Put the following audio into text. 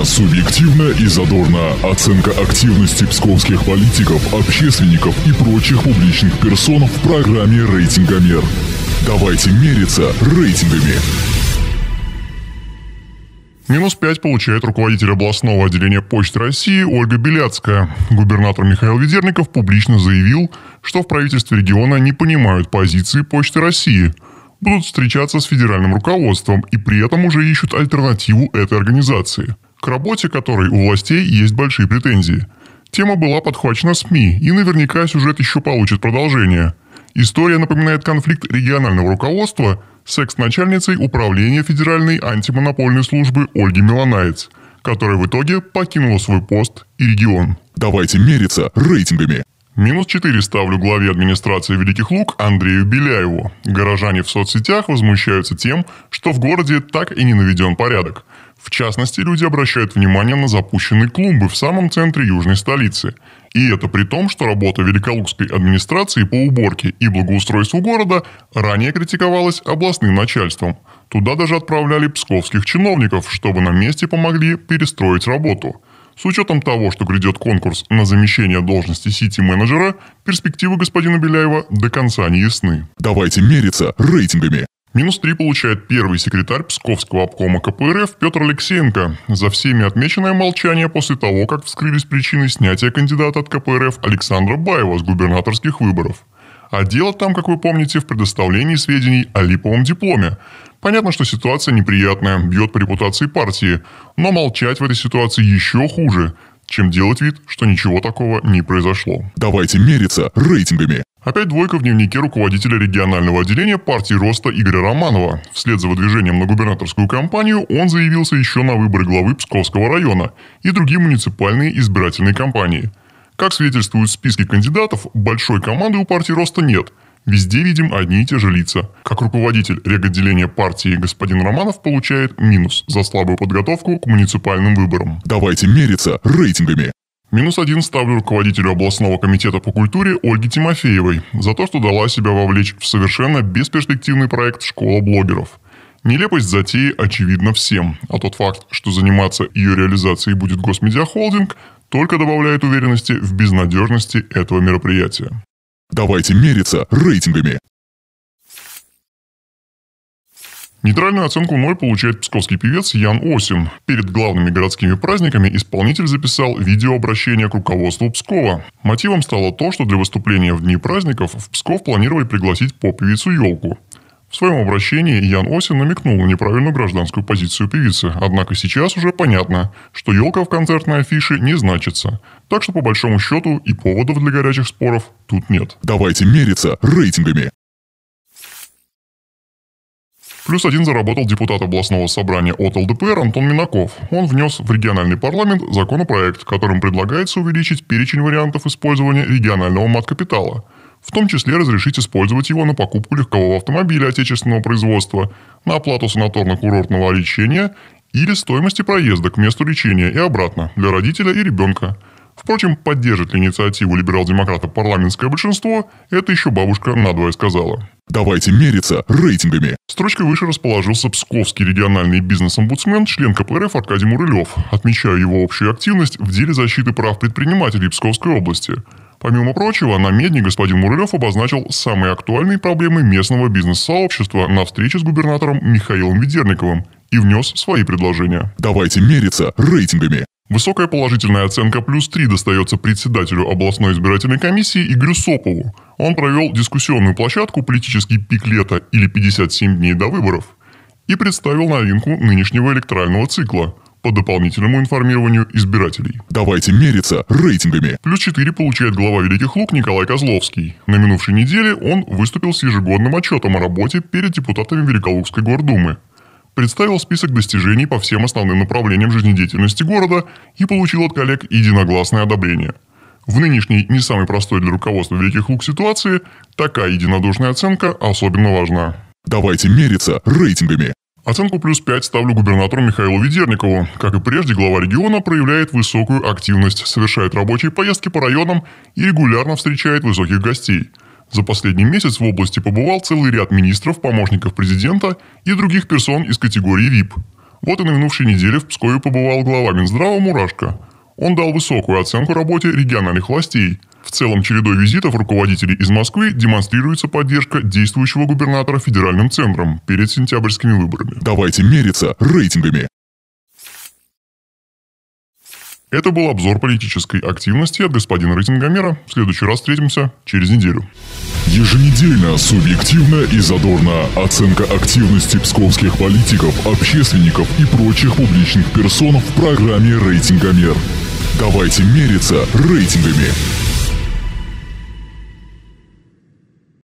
Рубрика «Субъективная и задорная оценка активности псковских политиков, общественников и прочих публичных персон в программе «Рейтингомер». Давайте мериться рейтингами. Минус 5 получает руководитель областного отделения Почты России Ольга Беляцкая. Губернатор Михаил Ведерников публично заявил, что в правительстве региона не понимают позиции Почты России, будут встречаться с федеральным руководством и при этом уже ищут альтернативу этой организации – к работе которой у властей есть большие претензии. Тема была подхвачена СМИ, и наверняка сюжет еще получит продолжение. История напоминает конфликт регионального руководства с экс-начальницей управления Федеральной антимонопольной службы Ольги Миланаец, которая в итоге покинула свой пост и регион. Давайте мериться рейтингами. Минус 4 ставлю главе администрации Великих Лук Андрею Беляеву. Горожане в соцсетях возмущаются тем, что в городе так и не наведен порядок. В частности, люди обращают внимание на запущенные клумбы в самом центре южной столицы. И это при том, что работа Великолукской администрации по уборке и благоустройству города ранее критиковалась областным начальством. Туда даже отправляли псковских чиновников, чтобы на месте помогли перестроить работу – с учетом того, что грядет конкурс на замещение должности сити-менеджера, перспективы господина Беляева до конца не ясны. Давайте мериться рейтингами. Минус 3 получает первый секретарь Псковского обкома КПРФ Петр Алексеенко за всеми отмеченное молчание после того, как вскрылись причины снятия кандидата от КПРФ Александра Баева с губернаторских выборов. А дело там, как вы помните, в предоставлении сведений о липовом дипломе, Понятно, что ситуация неприятная, бьет по репутации партии, но молчать в этой ситуации еще хуже, чем делать вид, что ничего такого не произошло. Давайте мериться рейтингами. Опять двойка в дневнике руководителя регионального отделения партии роста Игоря Романова. Вслед за выдвижением на губернаторскую кампанию он заявился еще на выборы главы Псковского района и другие муниципальные избирательные кампании. Как свидетельствуют списки кандидатов, большой команды у партии роста нет – Везде видим одни и те же лица. Как руководитель реготделения партии господин Романов получает минус за слабую подготовку к муниципальным выборам. Давайте мериться рейтингами. Минус один ставлю руководителю областного комитета по культуре Ольге Тимофеевой за то, что дала себя вовлечь в совершенно бесперспективный проект «Школа блогеров». Нелепость затеи очевидна всем, а тот факт, что заниматься ее реализацией будет госмедиахолдинг, только добавляет уверенности в безнадежности этого мероприятия. Давайте мериться рейтингами. Нейтральную оценку 0 получает псковский певец Ян Осин. Перед главными городскими праздниками исполнитель записал видеообращение к руководству Пскова. Мотивом стало то, что для выступления в дни праздников в Псков планировали пригласить поп-певицу Елку. В своем обращении Ян Осин намекнул на неправильную гражданскую позицию певицы, однако сейчас уже понятно, что елка в концертной афише не значится. Так что по большому счету и поводов для горячих споров тут нет. Давайте мериться рейтингами. Плюс один заработал депутат областного собрания от ЛДПР Антон Минаков. Он внес в региональный парламент законопроект, которым предлагается увеличить перечень вариантов использования регионального маткапитала – в том числе разрешить использовать его на покупку легкового автомобиля отечественного производства, на оплату санаторно-курортного лечения или стоимости проезда к месту лечения и обратно для родителя и ребенка. Впрочем, поддержит ли инициативу либерал-демократа парламентское большинство, это еще бабушка надвое сказала. Давайте мериться рейтингами. Строчкой выше расположился псковский региональный бизнес-омбудсмен, член КПРФ Аркадий Мурылев, отмечая его общую активность в деле защиты прав предпринимателей Псковской области. Помимо прочего, на медне господин Мурылев обозначил самые актуальные проблемы местного бизнес-сообщества на встрече с губернатором Михаилом Ведерниковым и внес свои предложения. Давайте мериться рейтингами. Высокая положительная оценка «плюс 3» достается председателю областной избирательной комиссии Игорю Сопову. Он провел дискуссионную площадку «Политический пик лета» или «57 дней до выборов» и представил новинку нынешнего электорального цикла – по дополнительному информированию избирателей. Давайте мериться рейтингами. Плюс 4 получает глава Великих Лук Николай Козловский. На минувшей неделе он выступил с ежегодным отчетом о работе перед депутатами Великолукской гордумы. Представил список достижений по всем основным направлениям жизнедеятельности города и получил от коллег единогласное одобрение. В нынешней не самой простой для руководства Великих Лук ситуации такая единодушная оценка особенно важна. Давайте мериться рейтингами. Оценку плюс 5 ставлю губернатору Михаилу Ведерникову. Как и прежде, глава региона проявляет высокую активность, совершает рабочие поездки по районам и регулярно встречает высоких гостей. За последний месяц в области побывал целый ряд министров, помощников президента и других персон из категории ВИП. Вот и на минувшей неделе в Пскове побывал глава Минздрава Мурашко. Он дал высокую оценку работе региональных властей – в целом чередой визитов руководителей из Москвы демонстрируется поддержка действующего губернатора федеральным центром перед сентябрьскими выборами. Давайте мериться рейтингами. Это был обзор политической активности от господина рейтингомера. В следующий раз встретимся через неделю. Еженедельно, субъективно и задорно оценка активности псковских политиков, общественников и прочих публичных персон в программе «Рейтингомер». Давайте мериться рейтингами.